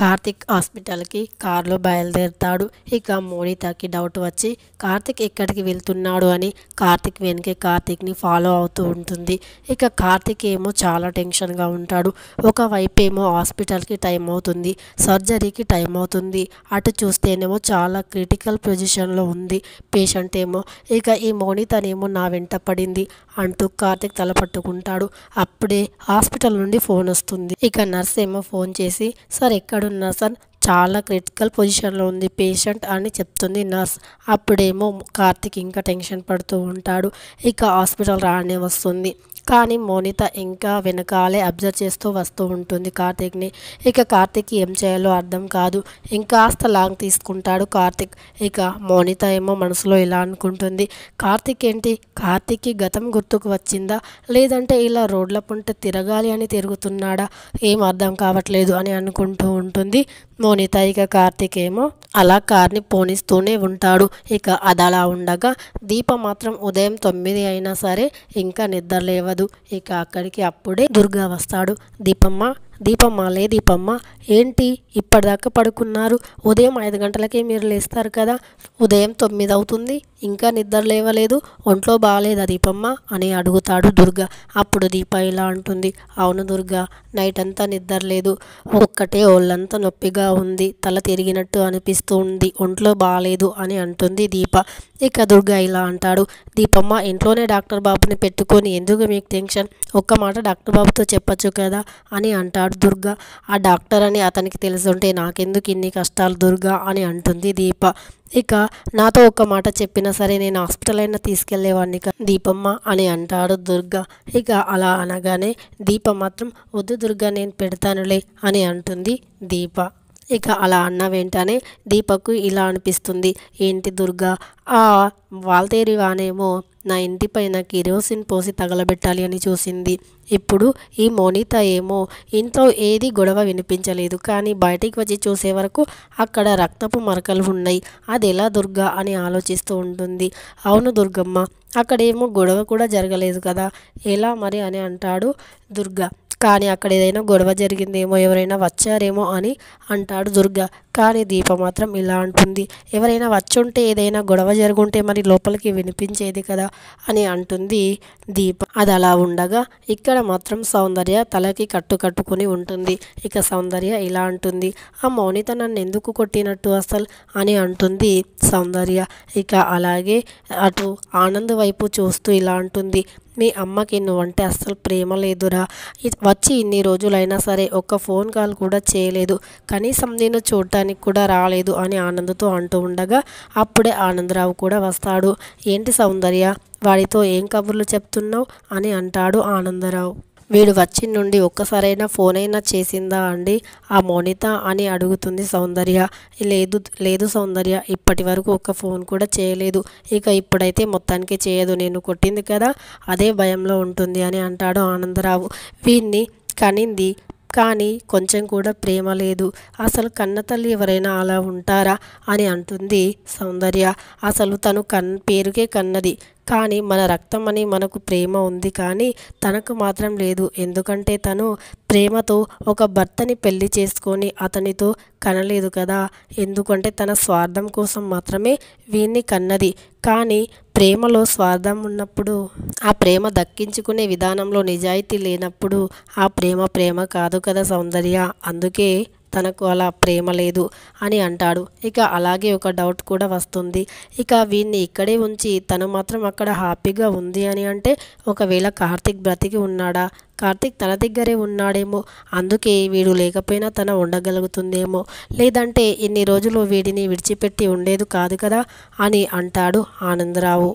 కార్తిక్ హాస్పిటల్కి కారులో బయలుదేరుతాడు ఇక మోనితకి డౌట్ వచ్చి కార్తిక్ ఎక్కడికి వెళ్తున్నాడు అని కార్తిక్ వెనుకే కార్తిక్ని ఫాలో అవుతూ ఉంటుంది ఇక కార్తిక్ ఏమో చాలా టెన్షన్గా ఉంటాడు ఒకవైపు ఏమో హాస్పిటల్కి టైం అవుతుంది సర్జరీకి టైం అవుతుంది అటు చూస్తేనేమో చాలా క్రిటికల్ పొజిషన్లో ఉంది పేషెంట్ ఏమో ఇక ఈ మోనితనేమో నా వెంట పడింది అంటూ కార్తిక్ తల పట్టుకుంటాడు అప్పుడే హాస్పిటల్ నుండి ఫోన్ వస్తుంది ఇక నర్స్ ఏమో ఫోన్ చేసి సార్ ఎక్కడున్నా సార్ చాలా క్రిటికల్ పొజిషన్లో ఉంది పేషెంట్ అని చెప్తుంది నర్స్ అప్పుడేమో కార్తిక్ ఇంకా టెన్షన్ పడుతూ ఉంటాడు ఇక హాస్పిటల్ రానే వస్తుంది కానీ మోనిత ఇంకా వెనకాలే అబ్జర్వ్ చేస్తూ వస్తూ ఉంటుంది కార్తిక్ని ఇక కార్తిక్ ఏం చేయాలో అర్థం కాదు ఇంకాస్త లాంగ్ తీసుకుంటాడు కార్తిక్ ఇక మోనిత ఏమో మనసులో ఇలా అనుకుంటుంది కార్తిక్ ఏంటి కార్తిక్కి గతం గుర్తుకు వచ్చిందా లేదంటే ఇలా రోడ్ల పుంట తిరగాలి అని తిరుగుతున్నాడా ఏం అర్థం కావట్లేదు అని అనుకుంటూ ఉంటుంది మోనిత ఇక కార్తిక్ ఏమో అలా కార్ని పోనిస్తూనే ఉంటాడు ఇక అది అలా ఉండగా దీప మాత్రం ఉదయం తొమ్మిది అయినా సరే ఇంకా నిద్ర లేవదు కాదు ఇక అక్కడికి అప్పుడే దుర్గా వస్తాడు దీపమ్మ దీపమ్మ లే దీపమ్మ ఏంటి ఇప్పటిదాకా పడుకున్నారు ఉదయం ఐదు గంటలకే మీరు లేస్తారు కదా ఉదయం తొమ్మిది అవుతుంది ఇంకా నిద్ర లేవలేదు ఒంట్లో బాగాలేదా దీపమ్మ అని అడుగుతాడు దుర్గ అప్పుడు దీప ఇలా అంటుంది అవును దుర్గ నైట్ అంతా నిద్ర లేదు ఒక్కటే ఒళ్ళంతా నొప్పిగా ఉంది తల తిరిగినట్టు అనిపిస్తూ ఉంది ఒంట్లో బాగాలేదు అని అంటుంది దీప ఇక దుర్గ ఇలా అంటాడు దీపమ్మ ఇంట్లోనే డాక్టర్ బాబుని పెట్టుకొని ఎందుకు మీకు టెన్షన్ ఒక్క మాట డాక్టర్ బాబుతో చెప్పచ్చు కదా అని అంటాడు వాడు దుర్గా ఆ డాక్టర్ అని అతనికి తెలుసుంటే నాకెందుకు ఇన్ని కష్టాలు దుర్గా అని అంటుంది దీప ఇక నాతో ఒక మాట చెప్పినా సరే నేను హాస్పిటల్ అయినా తీసుకెళ్లేవాడిని దీపమ్మ అని అంటాడు దుర్గా ఇక అలా అనగానే దీప మాత్రం వద్దు దుర్గా నేను పెడతానులే అని అంటుంది దీప ఇక అలా అన్న వెంటనే దీపకు ఇలా అనిపిస్తుంది ఏంటి దుర్గా ఆ వాల్తేరివానేమో నా ఇంటిపైన కిరోసిన్ పోసి తగలబెట్టాలి అని చూసింది ఇప్పుడు ఈ మోనిత ఏమో ఇంట్లో ఏది గొడవ వినిపించలేదు కానీ బయటికి వచ్చి చూసే వరకు అక్కడ రక్తపు మరకలు ఉన్నాయి అది ఎలా దుర్గా అని ఆలోచిస్తూ ఉంటుంది అవును దుర్గమ్మ అక్కడేమో గొడవ కూడా జరగలేదు కదా ఎలా మరి అని అంటాడు దుర్గా కానీ అక్కడ ఏదైనా గొడవ జరిగిందేమో ఎవరైనా వచ్చారేమో అని అంటాడు దుర్గా కానీ దీప మాత్రం ఇలా అంటుంది ఎవరైనా వచ్చుంటే ఏదైనా గొడవ జరుగుంటే మరి లోపలికి వినిపించేది కదా అని అంటుంది దీప అది అలా ఉండగా ఇక్కడ మాత్రం సౌందర్య తలకి కట్టు కట్టుకుని ఉంటుంది ఇక సౌందర్య ఇలా అంటుంది ఆ మౌనిత నన్ను ఎందుకు కొట్టినట్టు అసలు అని అంటుంది సౌందర్య ఇక అలాగే అటు ఆనంద్ వైపు చూస్తూ ఇలా అంటుంది మీ అమ్మకి నువ్వు అంటే అస్సలు ప్రేమ లేదురా వచ్చి ఇన్ని రోజులైనా సరే ఒక్క ఫోన్ కాల్ కూడా చేయలేదు కనీసం నేను చూడటానికి పనికి కూడా రాలేదు అని ఆనందతో అంటూ ఉండగా అప్పుడే ఆనందరావు కూడా వస్తాడు ఏంటి సౌందర్య వాడితో ఏం కబుర్లు చెప్తున్నావు అని అంటాడు ఆనందరావు వీడు వచ్చి నుండి ఒక్కసారైనా ఫోన్ అయినా చేసిందా అండి ఆ మోనిత అని అడుగుతుంది సౌందర్య లేదు లేదు సౌందర్య ఇప్పటి వరకు ఒక్క ఫోన్ కూడా చేయలేదు ఇక ఇప్పుడైతే మొత్తానికి చేయదు నేను కొట్టింది కదా అదే భయంలో ఉంటుంది అని అంటాడు ఆనందరావు వీడిని కనింది కానీ కొంచెం కూడా ప్రేమ లేదు అసలు కన్నతల్లి ఎవరైనా అలా ఉంటారా అని అంటుంది సౌందర్య అసలు తను కన్ పేరుకే కన్నది కానీ మన రక్తం అని మనకు ప్రేమ ఉంది కానీ తనకు మాత్రం లేదు ఎందుకంటే తను ప్రేమతో ఒక భర్తని పెళ్లి చేసుకొని అతనితో కనలేదు కదా ఎందుకంటే తన స్వార్థం కోసం మాత్రమే వీణ్ణి కన్నది కానీ ప్రేమలో స్వార్థం ఉన్నప్పుడు ఆ ప్రేమ దక్కించుకునే విధానంలో నిజాయితీ లేనప్పుడు ఆ ప్రేమ ప్రేమ కాదు కదా సౌందర్య అందుకే తనకు అలా ప్రేమ లేదు అని అంటాడు ఇక అలాగే ఒక డౌట్ కూడా వస్తుంది ఇక వీన్ని ఇక్కడే ఉంచి తను మాత్రం అక్కడ హ్యాపీగా ఉంది అని అంటే ఒకవేళ కార్తిక్ బ్రతికి ఉన్నాడా కార్తిక్ తన దగ్గరే ఉన్నాడేమో అందుకే వీడు లేకపోయినా తన ఉండగలుగుతుందేమో లేదంటే ఇన్ని రోజులు వీడిని విడిచిపెట్టి ఉండేది కాదు కదా అని అంటాడు ఆనందరావు